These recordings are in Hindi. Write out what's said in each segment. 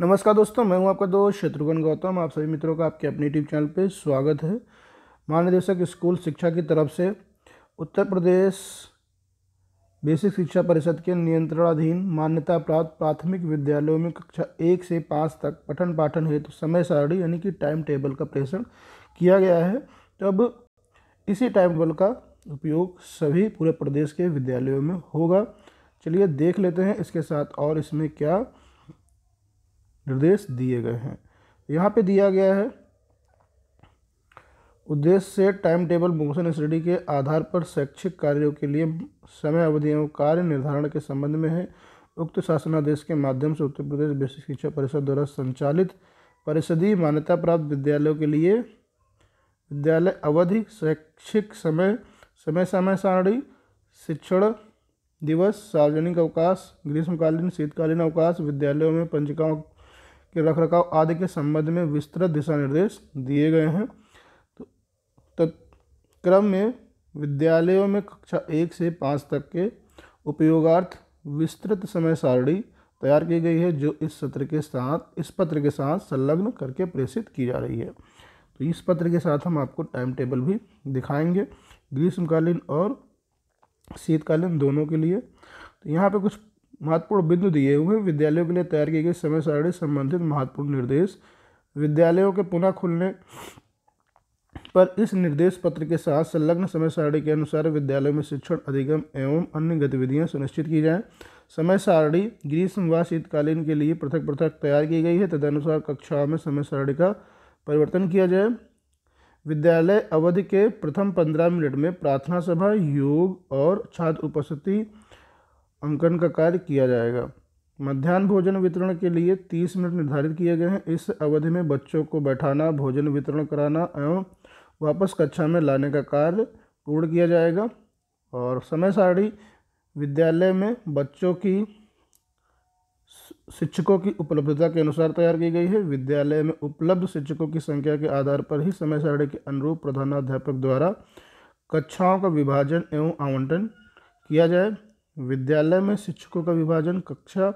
नमस्कार दोस्तों मैं हूं आपका दोस्त शत्रुघ्न गौतम आप सभी मित्रों का आपके अपने यूट्यूब चैनल पर स्वागत है महानिदेशक स्कूल शिक्षा की तरफ से उत्तर प्रदेश बेसिक शिक्षा परिषद के नियंत्रणाधीन मान्यता प्राप्त प्राथमिक विद्यालयों में कक्षा एक से पाँच तक पठन पाठन हेतु तो समय सारणी यानी कि टाइम टेबल का प्रेषण किया गया है तब तो इसी टाइम टेबल का उपयोग सभी पूरे प्रदेश के विद्यालयों में होगा चलिए देख लेते हैं इसके साथ और इसमें क्या निर्देश दिए गए हैं यहाँ पे दिया गया है उद्देश्य से टाइम टेबल मोशन स्टडी के आधार पर शैक्षिक कार्यों के लिए समय अवधि एवं कार्य निर्धारण के संबंध में है उक्त शासनादेश के माध्यम से उत्तर प्रदेश बेसिक शिक्षा परिषद द्वारा संचालित परिषदीय मान्यता प्राप्त विद्यालयों के लिए विद्यालय अवधि शैक्षिक समय समय समय सारणी शिक्षण दिवस सार्वजनिक अवकाश ग्रीष्मकालीन शीतकालीन अवकाश विद्यालयों में पंचिकाओं के रख रखाव आदि के संबंध में विस्तृत दिशा निर्देश दिए गए हैं तो तत्क्रम में विद्यालयों में कक्षा एक से पाँच तक के उपयोगार्थ विस्तृत समय सारणी तैयार की गई है जो इस सत्र के साथ इस पत्र के साथ संलग्न करके प्रेषित की जा रही है तो इस पत्र के साथ हम आपको टाइम टेबल भी दिखाएंगे ग्रीष्मकालीन और शीतकालीन दोनों के लिए तो यहाँ पे कुछ महत्वपूर्ण बिंदु दिए हुए विद्यालयों के लिए तैयार की गई समय सारणी संबंधित महत्वपूर्ण निर्देश विद्यालयों के पुनः खुलने पर इस निर्देश पत्र के साथ संलग्न समय सारणी के अनुसार विद्यालयों में शिक्षण अधिगम एवं अन्य गतिविधियां सुनिश्चित की जाएं समय सारणी ग्रीष्म व शीतकालीन के लिए पृथक पृथक तैयार की गई है तदनुसार कक्षाओं में समय सारणी का परिवर्तन किया जाए विद्यालय अवधि के प्रथम पंद्रह मिनट में प्रार्थना सभा योग और छात्र उपस्थिति अंकन का कार्य किया जाएगा मध्यान्ह भोजन वितरण के लिए तीस मिनट निर्धारित किए गए हैं इस अवधि में बच्चों को बैठाना भोजन वितरण कराना एवं वापस कक्षा में लाने का कार्य पूर्ण किया जाएगा और समय सारणी विद्यालय में बच्चों की शिक्षकों की उपलब्धता के अनुसार तैयार की गई है विद्यालय में उपलब्ध शिक्षकों की संख्या के आधार पर ही समय सारणी के अनुरूप प्रधानाध्यापक द्वारा कक्षाओं का विभाजन एवं आवंटन किया जाए विद्यालय में शिक्षकों का विभाजन कक्षा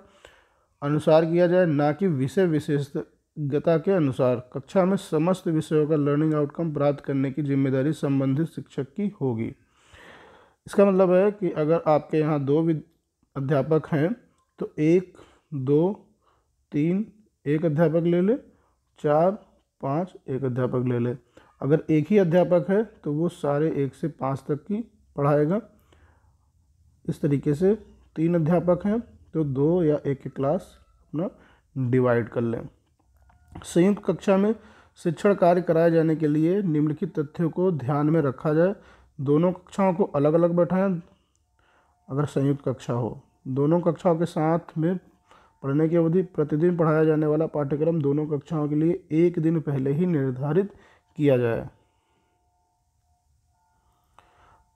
अनुसार किया जाए ना कि विषय विशेषज्ञता के अनुसार कक्षा में समस्त विषयों का लर्निंग आउटकम प्राप्त करने की जिम्मेदारी संबंधित शिक्षक की होगी इसका मतलब है कि अगर आपके यहाँ दो अध्यापक हैं तो एक दो तीन एक अध्यापक ले ले चार पाँच एक अध्यापक ले ले अगर एक ही अध्यापक है तो वो सारे एक से पाँच तक की पढ़ाएगा इस तरीके से तीन अध्यापक हैं तो दो या एक एक क्लास अपना डिवाइड कर लें संयुक्त कक्षा में शिक्षण कार्य कराए जाने के लिए निम्नलिखित तथ्यों को ध्यान में रखा जाए दोनों कक्षाओं को अलग अलग बैठाएं अगर संयुक्त कक्षा हो दोनों कक्षाओं के साथ में पढ़ने की अवधि प्रतिदिन पढ़ाया जाने वाला पाठ्यक्रम दोनों कक्षाओं के लिए एक दिन पहले ही निर्धारित किया जाए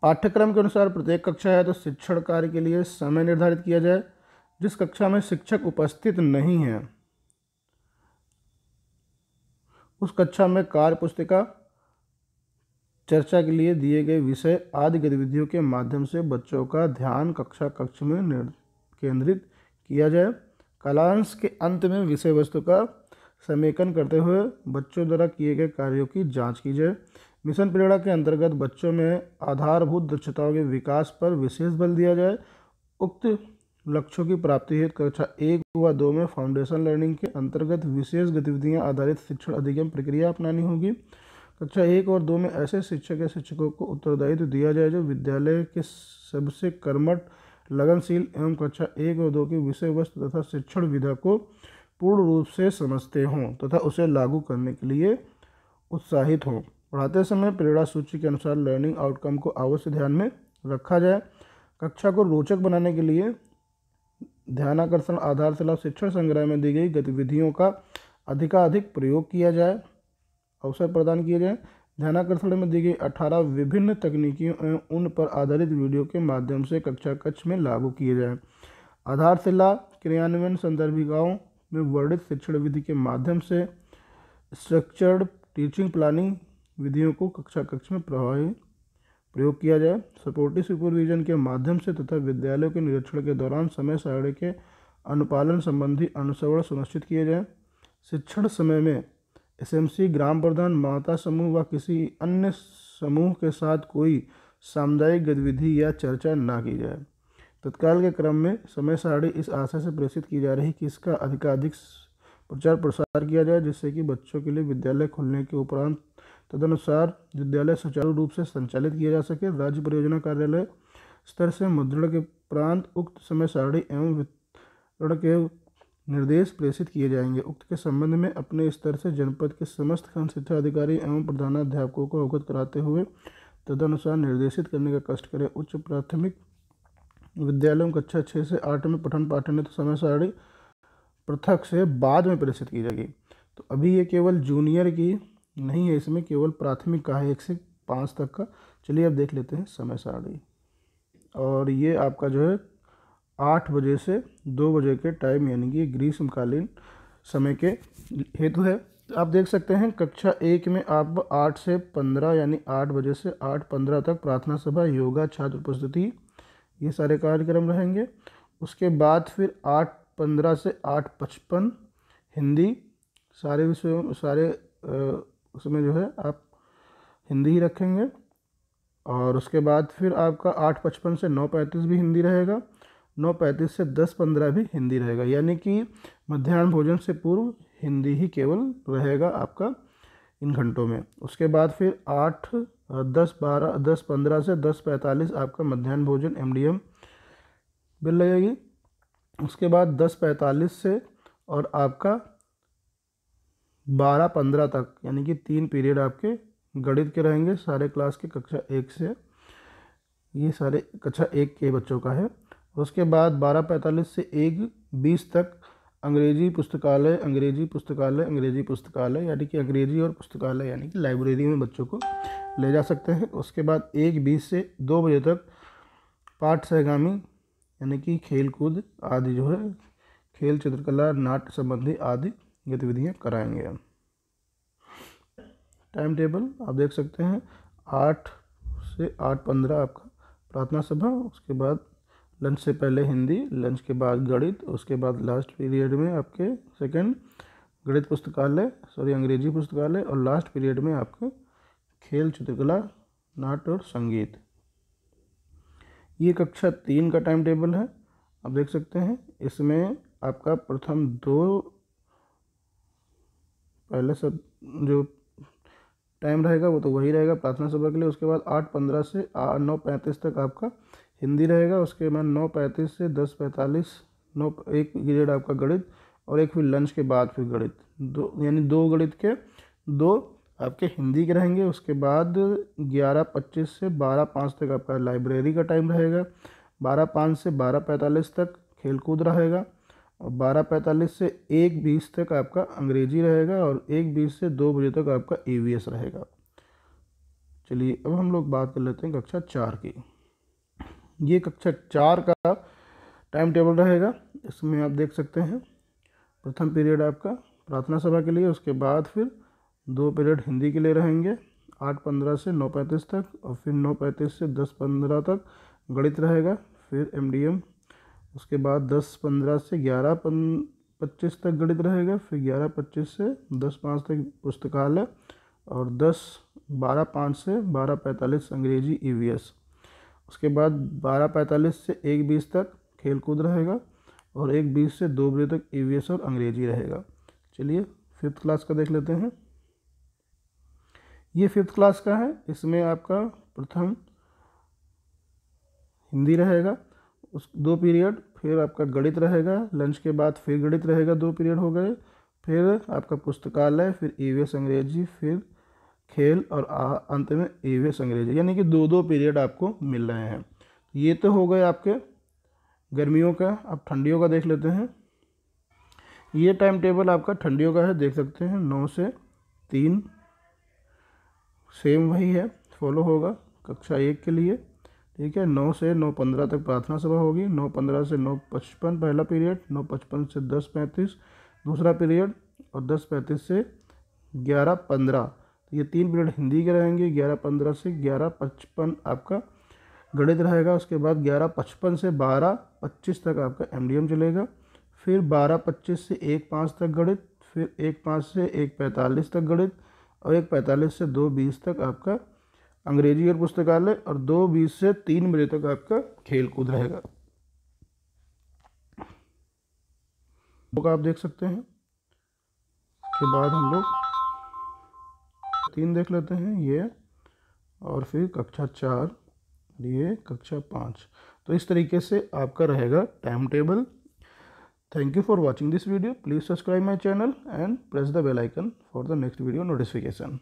पाठ्यक्रम के अनुसार प्रत्येक कक्षा है तो शिक्षण कार्य के लिए समय निर्धारित किया जाए जिस कक्षा में शिक्षक उपस्थित नहीं है उस कक्षा में कार्य पुस्तिका चर्चा के लिए दिए गए विषय आदि गतिविधियों के माध्यम से बच्चों का ध्यान कक्षा कक्ष में केंद्रित किया जाए कलांश के अंत में विषय वस्तु का समेकन करते हुए बच्चों द्वारा किए गए कार्यों की जांच की जाए मिशन प्रेरणा के अंतर्गत बच्चों में आधारभूत दक्षताओं के विकास पर विशेष बल दिया जाए उक्त लक्ष्यों की प्राप्ति हेतु कक्षा एक व दो में फाउंडेशन लर्निंग के अंतर्गत विशेष गतिविधियां आधारित शिक्षण अधिगम प्रक्रिया अपनानी होगी कक्षा एक और दो में ऐसे शिक्षक या शिक्षकों को उत्तरदायित्व दिया जाए जो विद्यालय के सबसे कर्मठ लगनशील एवं कक्षा एक और दो की विषय वस्तु तथा शिक्षण विधा को पूर्ण रूप से समझते हों तथा उसे लागू करने के लिए उत्साहित हों पढ़ाते समय प्रेरणा सूची के अनुसार लर्निंग आउटकम को अवश्य ध्यान में रखा जाए कक्षा को रोचक बनाने के लिए ध्यानाकर्षण आधारशिला शिक्षण संग्रह में दी गई गतिविधियों का अधिकाधिक प्रयोग किया जाए अवसर प्रदान किए जाए ध्यानाकर्षण में दी गई अठारह विभिन्न तकनीकियों एवं उन पर आधारित वीडियो के माध्यम से कक्षा कक्ष में लागू किए जाए आधारशिला क्रियान्वयन संदर्भिकाओं में वर्णित शिक्षण विधि के माध्यम से स्ट्रक्चर्ड टीचिंग प्लानिंग विधियों को कक्षा कक्ष में प्रभावी प्रयोग किया जाए सपोर्टिव सुपरविजन के माध्यम से तथा विद्यालयों के निरीक्षण के दौरान समय सारणी के अनुपालन संबंधी अनुसवरण सुनिश्चित किए जाए शिक्षण समय में एसएमसी ग्राम प्रधान माता समूह व किसी अन्य समूह के साथ कोई सामुदायिक गतिविधि या चर्चा ना की जाए तत्काल के क्रम में समय सारणी इस आशय से प्रेषित की जा रही कि इसका अधिकाधिक प्रचार प्रसार किया जाए जिससे कि बच्चों के लिए विद्यालय खुलने के उपरांत तदनुसार विद्यालय सुचारू रूप से संचालित किया जा सके राज्य परियोजना कार्यालय स्तर से मुद्रण के उपरांत उक्त समय सारणी एवं वितरण के निर्देश प्रेषित किए जाएंगे उक्त के संबंध में अपने स्तर से जनपद के समस्त खंड शिक्षा अधिकारी एवं प्रधानाध्यापकों को अवगत कराते हुए तदनुसार निर्देशित करने का कष्ट करें उच्च प्राथमिक विद्यालयों कक्षा छः से आठ में पठन पाठन तो समय सारणी पृथक से बाद में प्रेषित की जाएगी तो अभी ये केवल जूनियर की नहीं है इसमें केवल प्राथमिक का है एक से पाँच तक का चलिए अब देख लेते हैं समय सारणी और ये आपका जो है आठ बजे से दो बजे के टाइम यानी कि ग्रीष्मकालीन समय के हेतु है आप देख सकते हैं कक्षा एक में आप आठ से पंद्रह यानी आठ बजे से आठ पंद्रह तक प्रार्थना सभा योगा छात्र उपस्थिति ये सारे कार्यक्रम रहेंगे उसके बाद फिर आठ पंद्रह से आठ पचपन हिंदी सारे विषयों सारे उसमें जो है आप हिंदी ही रखेंगे और उसके बाद फिर आपका आठ पचपन से नौ पैंतीस भी हिंदी रहेगा नौ पैंतीस से दस पंद्रह भी हिंदी रहेगा यानी कि मध्यान्ह भोजन से पूर्व हिंदी ही केवल रहेगा आपका इन घंटों में उसके बाद फिर आठ दस बारह दस पंद्रह से दस पैंतालीस आपका मध्यान्ह भोजन एम डी एम बिल लगेगी उसके बाद दस पैंतालीस से और आपका बारह पंद्रह तक यानी कि तीन पीरियड आपके गणित के रहेंगे सारे क्लास के कक्षा एक से ये सारे कक्षा एक के बच्चों का है उसके बाद बारह पैंतालीस से एक बीस तक अंग्रेजी पुस्तकालय अंग्रेजी पुस्तकालय अंग्रेजी पुस्तकालय यानी कि अंग्रेजी और पुस्तकालय यानी कि लाइब्रेरी में बच्चों को ले जा सकते हैं उसके बाद एक बीस से दो बजे तक पाठ सहगामी यानी कि खेल कूद आदि जो है खेल चित्रकला नाट्य संबंधी आदि गतिविधियाँ कराएंगे हम टाइम टेबल आप देख सकते हैं आठ से आठ पंद्रह आपका प्रार्थना सभा उसके बाद लंच से पहले हिंदी लंच के बाद गणित उसके बाद लास्ट पीरियड में आपके सेकंड गणित पुस्तकालय सॉरी अंग्रेजी पुस्तकालय और लास्ट पीरियड में आपके खेल चित्रकला नाट और संगीत ये कक्षा तीन का टाइम टेबल है आप देख सकते हैं इसमें आपका प्रथम दो पहले सब जो टाइम रहेगा वो तो वही रहेगा प्रार्थना सभा के लिए उसके बाद आठ पंद्रह से नौ पैंतीस तक आपका हिंदी रहेगा उसके बाद नौ पैंतीस से दस पैंतालीस नौ एक पीरियड आपका गणित और एक फिर लंच के बाद फिर गणित दो यानी दो गणित के दो आपके हिंदी के रहेंगे उसके बाद ग्यारह पच्चीस से बारह पाँच तक आपका लाइब्रेरी का टाइम रहेगा बारह पाँच से बारह पैंतालीस तक खेलकूद रहेगा और बारह पैंतालीस से एक बीस तक आपका अंग्रेजी रहेगा और एक बीस से दो बजे तक आपका ई e रहेगा चलिए अब हम लोग बात कर लेते हैं कक्षा चार की ये कक्षा चार का टाइम टेबल रहेगा इसमें आप देख सकते हैं प्रथम पीरियड आपका प्रार्थना सभा के लिए उसके बाद फिर दो पीरियड हिंदी के लिए रहेंगे आठ पंद्रह से नौ पैंतीस तक और फिर नौ पैंतीस से दस पंद्रह तक गणित रहेगा फिर एमडीएम उसके बाद दस पंद्रह से ग्यारह पन पच्चीस तक गणित रहेगा फिर ग्यारह पच्चीस से दस पाँच तक पुस्तकालय और दस बारह पाँच से बारह पैंतालीस अंग्रेजी ई e उसके बाद बारह पैंतालीस से एक बीस तक खेलकूद रहेगा और एक बीस से दो बजे तक ई e और अंग्रेजी रहेगा चलिए फिफ्थ क्लास का देख लेते हैं ये फिफ्थ क्लास का है इसमें आपका प्रथम हिंदी रहेगा उस दो पीरियड फिर आपका गणित रहेगा लंच के बाद फिर गणित रहेगा दो पीरियड हो गए फिर आपका पुस्तकालय फिर एस अंग्रेजी फिर खेल और अंत में एस अंग्रेजी यानी कि दो दो पीरियड आपको मिल रहे हैं ये तो हो गए आपके गर्मियों का अब ठंडियों का देख लेते हैं ये टाइम टेबल आपका ठंडियों का है देख सकते हैं नौ से तीन सेम वही है फॉलो होगा कक्षा एक के लिए ठीक है नौ से नौ पंद्रह तक प्रार्थना सभा होगी नौ पंद्रह से नौ पचपन पहला पीरियड नौ पचपन से दस पैंतीस दूसरा पीरियड और दस पैंतीस से ग्यारह पंद्रह तो ये तीन पीरियड हिंदी के रहेंगे ग्यारह पंद्रह से ग्यारह पचपन आपका गणित रहेगा उसके बाद ग्यारह पचपन से बारह पच्चीस तक आपका एम चलेगा फिर बारह पच्चीस से एक पाँच तक गणित फिर एक पाँच से एक पैंतालीस तक गणित और एक पैंतालीस से दो बीस तक आपका अंग्रेजी और पुस्तकालय और दो बीस से तीन बजे तक आपका खेल कूद रहेगा बुक आप देख सकते हैं उसके बाद हम लोग तीन देख लेते हैं ये और फिर कक्षा चार ये कक्षा पाँच तो इस तरीके से आपका रहेगा time table thank you for watching this video please subscribe my channel and press the bell icon for the next video notification